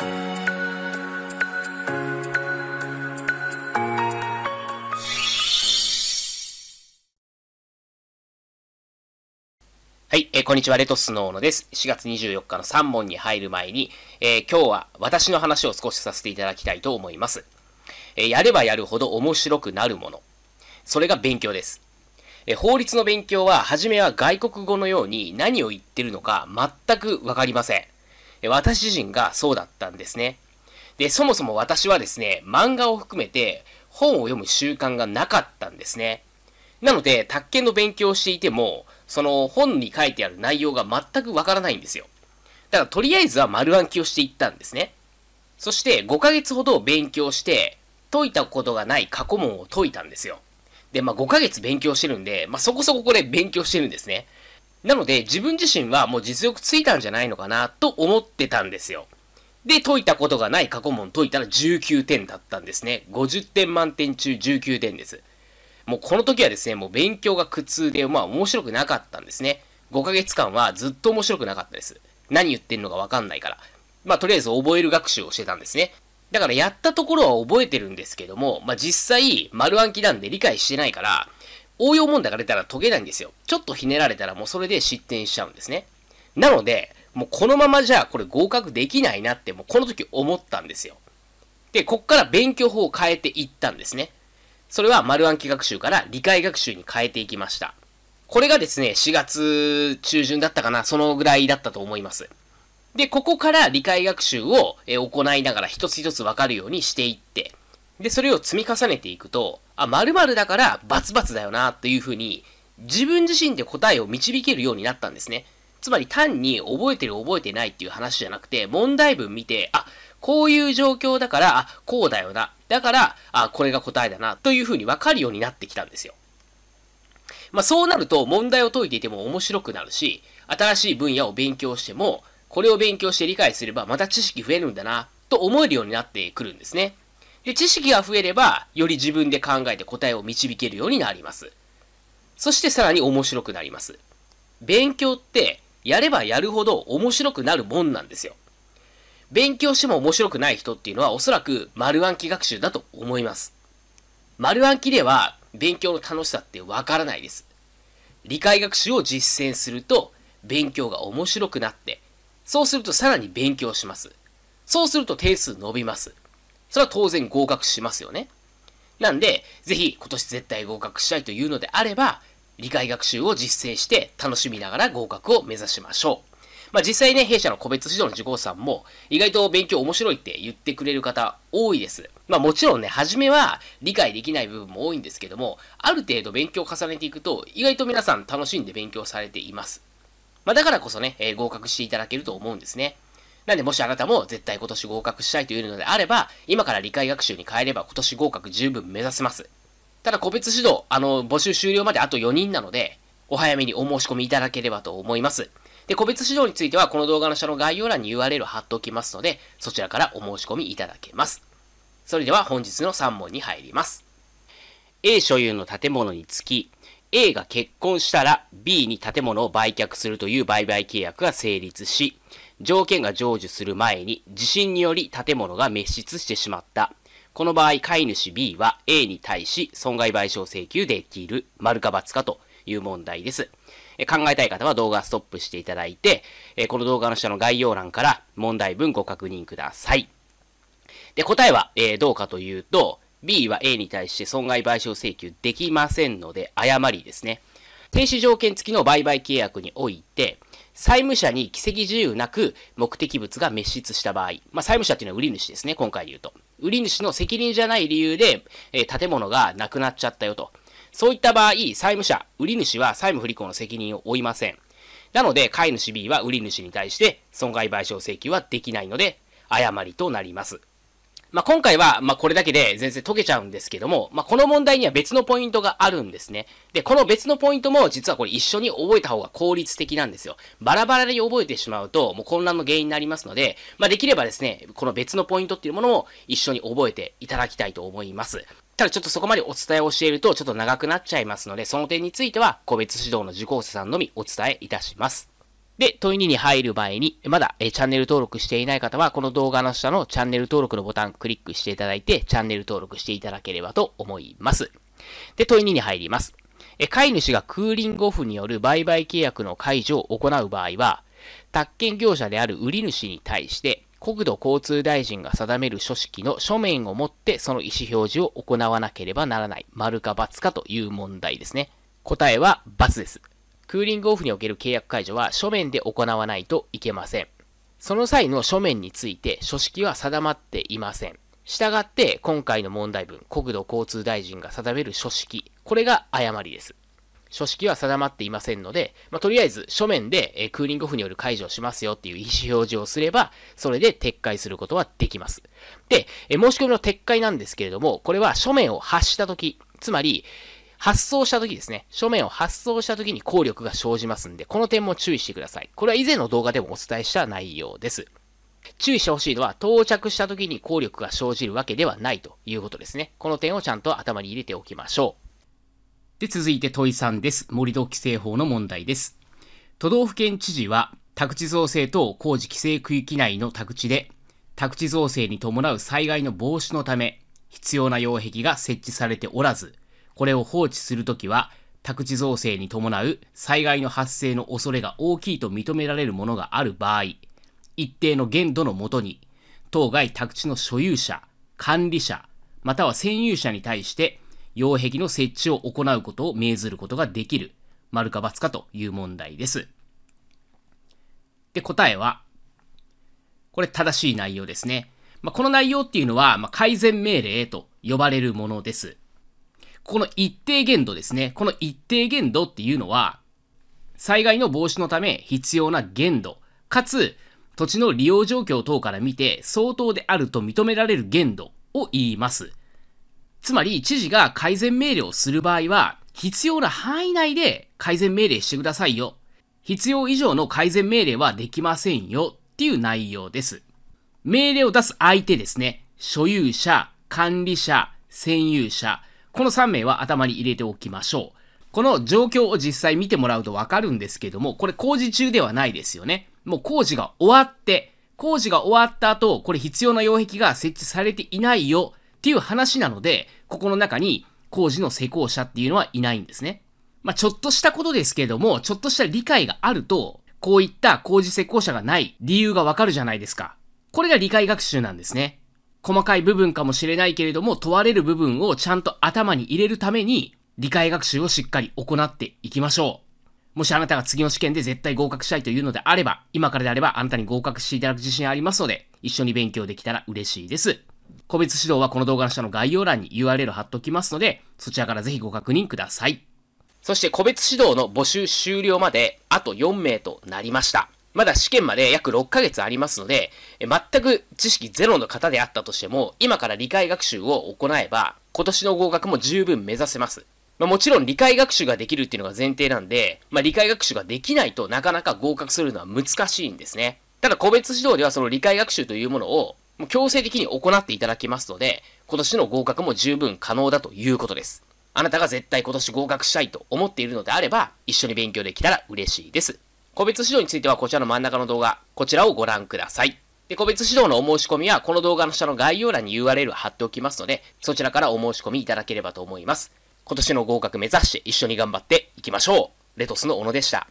はい、えー、こんにちは、レトスノーノです。4月24日の3問に入る前に、えー、今日は私の話を少しさせていただきたいと思います。えー、やればやるほど面白くなるもの。それが勉強です。えー、法律の勉強は、初めは外国語のように何を言ってるのか全くわかりません。私自身がそうだったんですね。で、そもそも私はですね、漫画を含めて本を読む習慣がなかったんですね。なので、卓研の勉強をしていても、その本に書いてある内容が全くわからないんですよ。だからとりあえずは丸暗記をしていったんですね。そして5ヶ月ほど勉強して、解いたことがない過去問を解いたんですよ。で、まあ5ヶ月勉強してるんで、まあそこそここれ勉強してるんですね。なので、自分自身はもう実力ついたんじゃないのかなと思ってたんですよ。で、解いたことがない過去問解いたら19点だったんですね。50点満点中19点です。もうこの時はですね、もう勉強が苦痛で、まあ面白くなかったんですね。5ヶ月間はずっと面白くなかったです。何言ってんのかわかんないから。まあとりあえず覚える学習をしてたんですね。だからやったところは覚えてるんですけども、まあ実際、丸暗記なんで理解してないから、応用問題が出たら解けないんですよ。ちょっとひねられたらもうそれで失点しちゃうんですね。なので、もうこのままじゃこれ合格できないなってもうこの時思ったんですよ。で、こっから勉強法を変えていったんですね。それは丸暗記学習から理解学習に変えていきました。これがですね、4月中旬だったかな、そのぐらいだったと思います。で、ここから理解学習を行いながら一つ一つわかるようにしていって、で、それを積み重ねていくと、あ、〇〇だからバツバツだよな、というふうに、自分自身で答えを導けるようになったんですね。つまり単に覚えてる覚えてないっていう話じゃなくて、問題文見て、あ、こういう状況だから、あ、こうだよな。だから、あ、これが答えだな。というふうに分かるようになってきたんですよ。まあそうなると問題を解いていても面白くなるし、新しい分野を勉強しても、これを勉強して理解すればまた知識増えるんだな、と思えるようになってくるんですね。で、知識が増えれば、より自分で考えて答えを導けるようになります。そしてさらに面白くなります。勉強って、やればやるほど面白くなるもんなんですよ。勉強しても面白くない人っていうのはおそらく丸暗記学習だと思います。丸暗記では勉強の楽しさってわからないです。理解学習を実践すると勉強が面白くなって、そうするとさらに勉強します。そうすると点数伸びます。それは当然合格しますよね。なんで、ぜひ今年絶対合格したいというのであれば、理解学習を実践して楽しみながら合格を目指しましょう。まあ、実際ね、弊社の個別指導の受講さんも、意外と勉強面白いって言ってくれる方多いです。まあ、もちろんね、初めは理解できない部分も多いんですけども、ある程度勉強を重ねていくと、意外と皆さん楽しんで勉強されています。まあ、だからこそね、えー、合格していただけると思うんですね。なんでもしあなたも絶対今年合格したいというのであれば、今から理解学習に変えれば今年合格十分目指せます。ただ個別指導、あの、募集終了まであと4人なので、お早めにお申し込みいただければと思います。で、個別指導についてはこの動画の下の概要欄に URL を貼っておきますので、そちらからお申し込みいただけます。それでは本日の3問に入ります。A 所有の建物につき、A が結婚したら B に建物を売却するという売買契約が成立し、条件が成就する前に地震により建物が滅失してしまった。この場合、飼い主 B は A に対し損害賠償請求できる、丸か×かという問題です。え考えたい方は動画ストップしていただいて、えこの動画の下の概要欄から問題文ご確認ください。で、答えは、えどうかというと、B は A に対して損害賠償請求できませんので、誤りですね。停止条件付きの売買契約において、債務者に奇跡自由なく目的物が滅失した場合、まあ、債務者っていうのは売り主ですね、今回で言うと。売り主の責任じゃない理由で、えー、建物がなくなっちゃったよと。そういった場合、債務者、売り主は債務不履行の責任を負いません。なので、買い主 B は売り主に対して損害賠償請求はできないので、誤りとなります。まあ、今回は、まあ、これだけで全然解けちゃうんですけども、まあ、この問題には別のポイントがあるんですね。で、この別のポイントも実はこれ一緒に覚えた方が効率的なんですよ。バラバラで覚えてしまうと、もう混乱の原因になりますので、まあ、できればですね、この別のポイントっていうものを一緒に覚えていただきたいと思います。ただちょっとそこまでお伝えをしているとちょっと長くなっちゃいますので、その点については個別指導の受講者さんのみお伝えいたします。で、問い2に入る前に、まだ、えチャンネル登録していない方は、この動画の下のチャンネル登録のボタンクリックしていただいて、チャンネル登録していただければと思います。で、問い2に入ります。え飼い主がクーリングオフによる売買契約の解除を行う場合は、宅建業者である売り主に対して、国土交通大臣が定める書式の書面を持ってその意思表示を行わなければならない。丸か×かという問題ですね。答えは×です。クーリングオフにおける契約解除は書面で行わないといけません。その際の書面について書式は定まっていません。したがって今回の問題文、国土交通大臣が定める書式、これが誤りです。書式は定まっていませんので、まあ、とりあえず書面で、えクーリングオフによる解除をしますよっていう意思表示をすれば、それで撤回することはできます。で、え申し込みの撤回なんですけれども、これは書面を発したとき、つまり、発送した時ですね、書面を発送した時に効力が生じますんで、この点も注意してください。これは以前の動画でもお伝えした内容です。注意してほしいのは、到着した時に効力が生じるわけではないということですね。この点をちゃんと頭に入れておきましょう。で、続いて問い3です。盛土規制法の問題です。都道府県知事は、宅地造成等工事規制区域内の宅地で、宅地造成に伴う災害の防止のため、必要な擁壁が設置されておらず、これを放置するときは、宅地造成に伴う災害の発生の恐れが大きいと認められるものがある場合、一定の限度のもとに、当該宅地の所有者、管理者、または占有者に対して、擁壁の設置を行うことを命ずることができる、丸か×かという問題です。で、答えは、これ正しい内容ですね。まあ、この内容っていうのは、まあ、改善命令と呼ばれるものです。この一定限度ですね。この一定限度っていうのは、災害の防止のため必要な限度、かつ土地の利用状況等から見て相当であると認められる限度を言います。つまり、知事が改善命令をする場合は、必要な範囲内で改善命令してくださいよ。必要以上の改善命令はできませんよっていう内容です。命令を出す相手ですね。所有者、管理者、占有者、この3名は頭に入れておきましょう。この状況を実際見てもらうとわかるんですけども、これ工事中ではないですよね。もう工事が終わって、工事が終わった後、これ必要な擁壁が設置されていないよっていう話なので、ここの中に工事の施工者っていうのはいないんですね。まあ、ちょっとしたことですけども、ちょっとした理解があると、こういった工事施工者がない理由がわかるじゃないですか。これが理解学習なんですね。細かい部分かもしれないけれども、問われる部分をちゃんと頭に入れるために、理解学習をしっかり行っていきましょう。もしあなたが次の試験で絶対合格したいというのであれば、今からであればあなたに合格していただく自信ありますので、一緒に勉強できたら嬉しいです。個別指導はこの動画の下の概要欄に URL 貼っときますので、そちらからぜひご確認ください。そして個別指導の募集終了まであと4名となりました。まだ試験まで約6ヶ月ありますので、全く知識ゼロの方であったとしても、今から理解学習を行えば、今年の合格も十分目指せます。まあ、もちろん理解学習ができるっていうのが前提なんで、まあ、理解学習ができないとなかなか合格するのは難しいんですね。ただ個別指導ではその理解学習というものを強制的に行っていただきますので、今年の合格も十分可能だということです。あなたが絶対今年合格したいと思っているのであれば、一緒に勉強できたら嬉しいです。個別指導についてはこちらの真ん中の動画、こちらをご覧ください。で、個別指導のお申し込みは、この動画の下の概要欄に URL 貼っておきますので、そちらからお申し込みいただければと思います。今年の合格目指して一緒に頑張っていきましょう。レトスの小野でした。